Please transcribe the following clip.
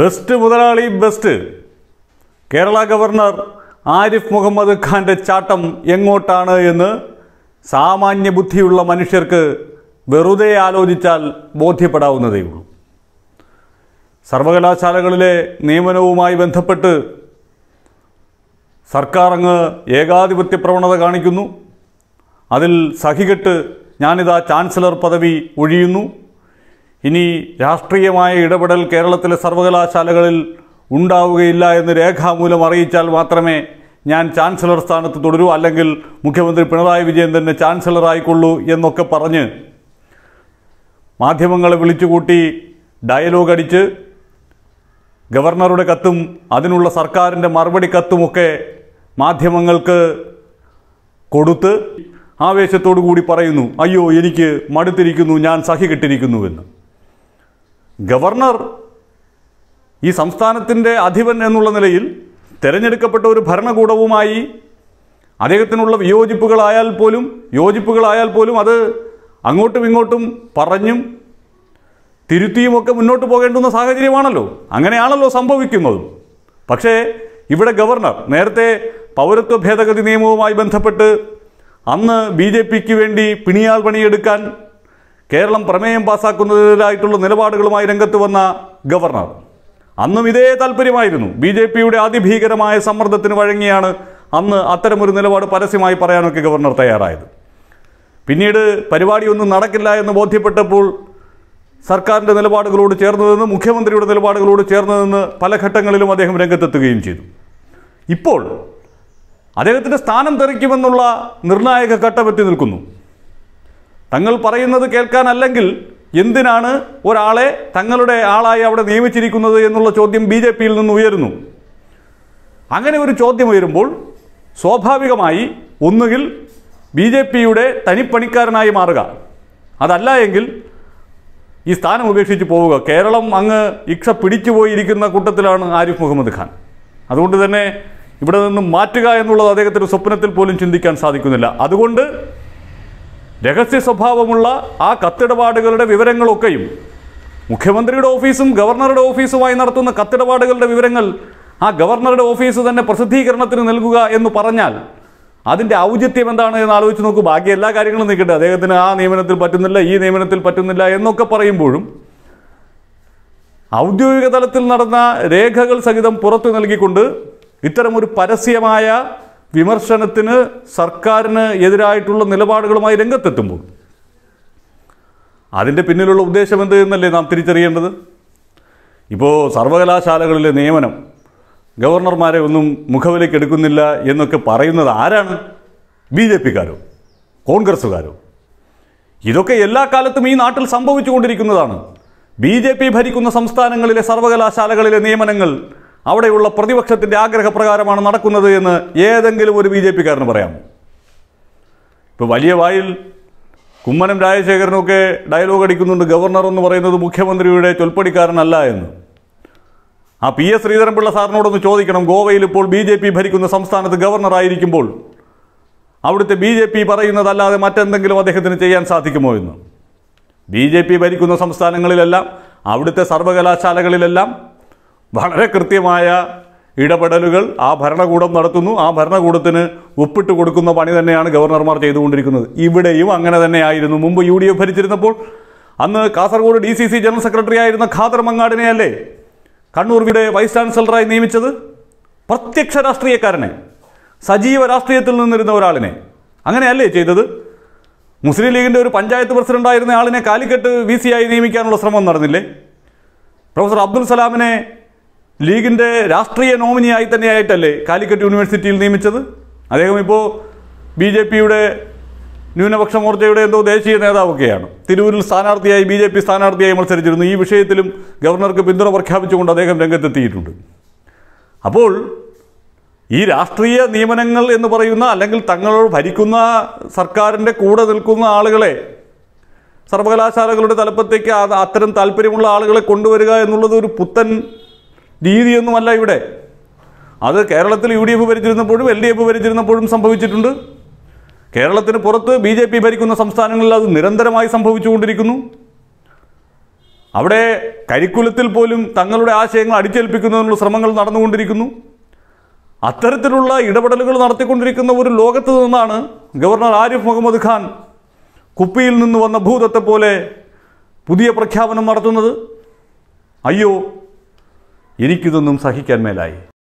best മുതലാളി best Kerala governor Arif Muhammad ഖാൻ്റെ ചാട്ടം എങ്ങോട്ടാണ് എന്ന് സാമാന്യ ബുദ്ധിയുള്ള മനുഷ്യർക്ക് വെറുതെ ആലോചിച്ചാൽ ബോധ്യപ്പെടാവുന്നതേ ഉള്ളൂ സർവകലാശാലകളിലെ നിയമനവുമായി ബന്ധപ്പെട്ട് സർക്കാർ അങ്ങ് ഏകാധിപത്യ പ്രവണത കാണിക്കുന്നു അതിൽ സഹികെട്ട് ഞാനിതാ ചാൻസലർ പദവി ഒഴിയുന്നു ഇനി രാഷ്ട്രീയമായ ഇടപെടൽ കേരളത്തിലെ സർവകലാശാലകളിൽ ഉണ്ടാവുകയില്ല എന്ന് രേഖാമൂലം അറിയിച്ചാൽ മാത്രമേ ഞാൻ ചാൻസലർ സ്ഥാനത്ത് തുടരൂ അല്ലെങ്കിൽ മുഖ്യമന്ത്രി പിണറായി വിജയൻ തന്നെ ആയിക്കൊള്ളൂ എന്നൊക്കെ പറഞ്ഞ് മാധ്യമങ്ങളെ വിളിച്ചുകൂട്ടി ഡയലോഗ് അടിച്ച് ഗവർണറുടെ കത്തും അതിനുള്ള സർക്കാരിൻ്റെ മറുപടി കത്തുമൊക്കെ മാധ്യമങ്ങൾക്ക് കൊടുത്ത് ആവേശത്തോടു കൂടി പറയുന്നു അയ്യോ എനിക്ക് മടുത്തിരിക്കുന്നു ഞാൻ സഹി കിട്ടിയിരിക്കുന്നുവെന്ന് ഗവർണർ ഈ സംസ്ഥാനത്തിൻ്റെ അധിപൻ എന്നുള്ള നിലയിൽ തിരഞ്ഞെടുക്കപ്പെട്ട ഒരു ഭരണകൂടവുമായി അദ്ദേഹത്തിനുള്ള വിയോജിപ്പുകളായാൽ പോലും യോജിപ്പുകളായാൽ പോലും അത് അങ്ങോട്ടും ഇങ്ങോട്ടും പറഞ്ഞും തിരുത്തിയുമൊക്കെ മുന്നോട്ട് പോകേണ്ടുന്ന സാഹചര്യമാണല്ലോ അങ്ങനെയാണല്ലോ സംഭവിക്കുന്നത് പക്ഷേ ഇവിടെ ഗവർണർ നേരത്തെ പൗരത്വ ഭേദഗതി നിയമവുമായി ബന്ധപ്പെട്ട് അന്ന് ബി ജെ പിക്ക് വേണ്ടി പിണിയാൽ പണിയെടുക്കാൻ കേരളം പ്രമേയം പാസ്സാക്കുന്നതിനായിട്ടുള്ള നിലപാടുകളുമായി രംഗത്ത് വന്ന ഗവർണർ അന്നും ഇതേ താല്പര്യമായിരുന്നു ബി ജെ പിയുടെ അതിഭീകരമായ സമ്മർദ്ദത്തിന് വഴങ്ങിയാണ് അന്ന് അത്തരമൊരു നിലപാട് പരസ്യമായി പറയാനൊക്കെ ഗവർണർ തയ്യാറായത് പിന്നീട് പരിപാടിയൊന്നും നടക്കില്ല എന്ന് ബോധ്യപ്പെട്ടപ്പോൾ സർക്കാരിൻ്റെ നിലപാടുകളോട് ചേർന്ന് നിന്ന് മുഖ്യമന്ത്രിയുടെ നിലപാടുകളോട് ചേർന്ന് നിന്ന് പല ഘട്ടങ്ങളിലും അദ്ദേഹം രംഗത്തെത്തുകയും ചെയ്തു ഇപ്പോൾ അദ്ദേഹത്തിൻ്റെ സ്ഥാനം തെറിക്കുമെന്നുള്ള നിർണായക ഘട്ടമെത്തി നിൽക്കുന്നു തങ്ങൾ പറയുന്നത് കേൾക്കാനല്ലെങ്കിൽ എന്തിനാണ് ഒരാളെ തങ്ങളുടെ ആളായി അവിടെ നിയമിച്ചിരിക്കുന്നത് എന്നുള്ള ചോദ്യം ബി ജെ പിയിൽ നിന്ന് ഉയരുന്നു അങ്ങനെ ഒരു ചോദ്യം ഉയരുമ്പോൾ സ്വാഭാവികമായി ഒന്നുകിൽ ബി ജെ പിയുടെ തനിപ്പണിക്കാരനായി മാറുക അതല്ല എങ്കിൽ ഈ സ്ഥാനം ഉപേക്ഷിച്ച് പോവുക കേരളം അങ്ങ് ഇക്ഷ പിടിച്ചുപോയിരിക്കുന്ന കൂട്ടത്തിലാണ് ആരിഫ് മുഹമ്മദ് ഖാൻ അതുകൊണ്ട് തന്നെ ഇവിടെ നിന്നും മാറ്റുക എന്നുള്ളത് അദ്ദേഹത്തിൻ്റെ സ്വപ്നത്തിൽ പോലും ചിന്തിക്കാൻ സാധിക്കുന്നില്ല അതുകൊണ്ട് രഹസ്യ സ്വഭാവമുള്ള ആ കത്തിടപാടുകളുടെ വിവരങ്ങളൊക്കെയും മുഖ്യമന്ത്രിയുടെ ഓഫീസും ഗവർണറുടെ ഓഫീസുമായി നടത്തുന്ന കത്തിടപാടുകളുടെ വിവരങ്ങൾ ആ ഗവർണറുടെ ഓഫീസ് തന്നെ പ്രസിദ്ധീകരണത്തിന് നൽകുക എന്ന് പറഞ്ഞാൽ അതിൻ്റെ ഔചിത്യം എന്താണ് എന്ന് ആലോചിച്ച് നോക്കൂ ബാക്കി എല്ലാ കാര്യങ്ങളും നിൽക്കട്ടെ അദ്ദേഹത്തിന് ആ നിയമനത്തിൽ പറ്റുന്നില്ല ഈ നിയമനത്തിൽ പറ്റുന്നില്ല എന്നൊക്കെ പറയുമ്പോഴും ഔദ്യോഗിക തലത്തിൽ നടന്ന രേഖകൾ സഹിതം പുറത്തു നൽകിക്കൊണ്ട് ഇത്തരമൊരു പരസ്യമായ വിമർശനത്തിന് സർക്കാരിന് എതിരായിട്ടുള്ള നിലപാടുകളുമായി രംഗത്തെത്തുമ്പോൾ അതിൻ്റെ പിന്നിലുള്ള ഉദ്ദേശം എന്ത് എന്നല്ലേ നാം തിരിച്ചറിയേണ്ടത് ഇപ്പോൾ സർവകലാശാലകളിലെ നിയമനം ഗവർണർമാരെ ഒന്നും മുഖവിലേക്ക് എടുക്കുന്നില്ല എന്നൊക്കെ പറയുന്നത് ആരാണ് ബി ജെ പിക്കാരോ കോൺഗ്രസ്സുകാരോ ഇതൊക്കെ എല്ലാ കാലത്തും ഈ നാട്ടിൽ സംഭവിച്ചുകൊണ്ടിരിക്കുന്നതാണ് ബി ജെ പി ഭരിക്കുന്ന സംസ്ഥാനങ്ങളിലെ സർവകലാശാലകളിലെ നിയമനങ്ങൾ അവിടെയുള്ള പ്രതിപക്ഷത്തിൻ്റെ ആഗ്രഹപ്രകാരമാണ് നടക്കുന്നത് എന്ന് ഏതെങ്കിലും ഒരു ബി ജെ പിക്കാരന് പറയാമോ ഇപ്പോൾ വലിയ വായിൽ കുമ്മനം രാജശേഖരനൊക്കെ ഡയലോഗ് അടിക്കുന്നുണ്ട് ഗവർണർ എന്ന് പറയുന്നത് മുഖ്യമന്ത്രിയുടെ ചൊൽപ്പടിക്കാരനല്ല എന്ന് ആ പി എസ് ശ്രീധരൻപിള്ള സാറിനോടൊന്ന് ചോദിക്കണം ഗോവയിൽ ഇപ്പോൾ ബി ജെ പി ഭരിക്കുന്ന സംസ്ഥാനത്ത് ഗവർണറായിരിക്കുമ്പോൾ അവിടുത്തെ ബി ജെ പി പറയുന്നതല്ലാതെ മറ്റെന്തെങ്കിലും അദ്ദേഹത്തിന് ചെയ്യാൻ സാധിക്കുമോ എന്ന് ബി ജെ പി ഭരിക്കുന്ന സംസ്ഥാനങ്ങളിലെല്ലാം അവിടുത്തെ സർവകലാശാലകളിലെല്ലാം വളരെ കൃത്യമായ ഇടപെടലുകൾ ആ ഭരണകൂടം നടത്തുന്നു ആ ഭരണകൂടത്തിന് ഒപ്പിട്ട് കൊടുക്കുന്ന പണി തന്നെയാണ് ഗവർണർമാർ ചെയ്തുകൊണ്ടിരിക്കുന്നത് ഇവിടെയും അങ്ങനെ തന്നെയായിരുന്നു മുമ്പ് യു ഡി എഫ് ഭരിച്ചിരുന്നപ്പോൾ അന്ന് Kasaragod D C C general secretary ആയിരുന്ന ഖാദർ മങ്ങാടിനെയല്ലേ കണ്ണൂർ ഇവിടെ വൈസ് ചാൻസലറായി നിയമിച്ചത് പ്രത്യക്ഷ രാഷ്ട്രീയക്കാരനെ സജീവ രാഷ്ട്രീയത്തിൽ നിന്നിരുന്ന ഒരാളിനെ അങ്ങനെയല്ലേ ചെയ്തത് മുസ്ലിം ലീഗിൻ്റെ ഒരു പഞ്ചായത്ത് പ്രസിഡൻ്റായിരുന്ന ആളിനെ കാലിക്കട്ട് വി ആയി നിയമിക്കാനുള്ള ശ്രമം നടന്നില്ലേ പ്രൊഫസർ അബ്ദുൽ സലാമിനെ ലീഗിൻ്റെ രാഷ്ട്രീയ നോമിനിയായി തന്നെയായിട്ടല്ലേ കാലിക്കറ്റ് യൂണിവേഴ്സിറ്റിയിൽ നിയമിച്ചത് അദ്ദേഹം ഇപ്പോൾ ബി ജെ പിയുടെ ന്യൂനപക്ഷ മോർച്ചയുടെ എന്തോ ദേശീയ നേതാവൊക്കെയാണ് തിരൂരിൽ സ്ഥാനാർത്ഥിയായി ബി ജെ പി സ്ഥാനാർത്ഥിയായി മത്സരിച്ചിരുന്നു ഈ വിഷയത്തിലും ഗവർണർക്ക് പിന്തുണ പ്രഖ്യാപിച്ചുകൊണ്ട് അദ്ദേഹം രംഗത്തെത്തിയിട്ടുണ്ട് അപ്പോൾ ഈ രാഷ്ട്രീയ നിയമനങ്ങൾ എന്ന് പറയുന്ന അല്ലെങ്കിൽ തങ്ങളോട് ഭരിക്കുന്ന സർക്കാരിൻ്റെ കൂടെ നിൽക്കുന്ന ആളുകളെ സർവകലാശാലകളുടെ തലപ്പത്തേക്ക് അത്തരം താല്പര്യമുള്ള ആളുകളെ കൊണ്ടുവരിക എന്നുള്ളത് ഒരു പുത്തൻ രീതിയൊന്നുമല്ല ഇവിടെ അത് കേരളത്തിൽ യു ഡി എഫ് ഭരിച്ചിരുന്നപ്പോഴും എൽ ഡി എഫ് ഭരിച്ചിരുന്നപ്പോഴും സംഭവിച്ചിട്ടുണ്ട് കേരളത്തിന് പുറത്ത് ബി ജെ പി ഭരിക്കുന്ന സംസ്ഥാനങ്ങളിൽ അത് നിരന്തരമായി സംഭവിച്ചുകൊണ്ടിരിക്കുന്നു അവിടെ കരിക്കുലത്തിൽ പോലും തങ്ങളുടെ ആശയങ്ങൾ അടിച്ചേൽപ്പിക്കുന്നതിനുള്ള ശ്രമങ്ങൾ നടന്നുകൊണ്ടിരിക്കുന്നു അത്തരത്തിലുള്ള ഇടപെടലുകൾ നടത്തിക്കൊണ്ടിരിക്കുന്ന ഒരു ലോകത്ത് നിന്നാണ് ഗവർണർ ആരിഫ് മുഹമ്മദ് ഖാൻ കുപ്പിയിൽ നിന്ന് വന്ന ഭൂതത്തെ പോലെ പുതിയ പ്രഖ്യാപനം നടത്തുന്നത് അയ്യോ എനിക്കിതൊന്നും സഹിക്കാൻ മേലായി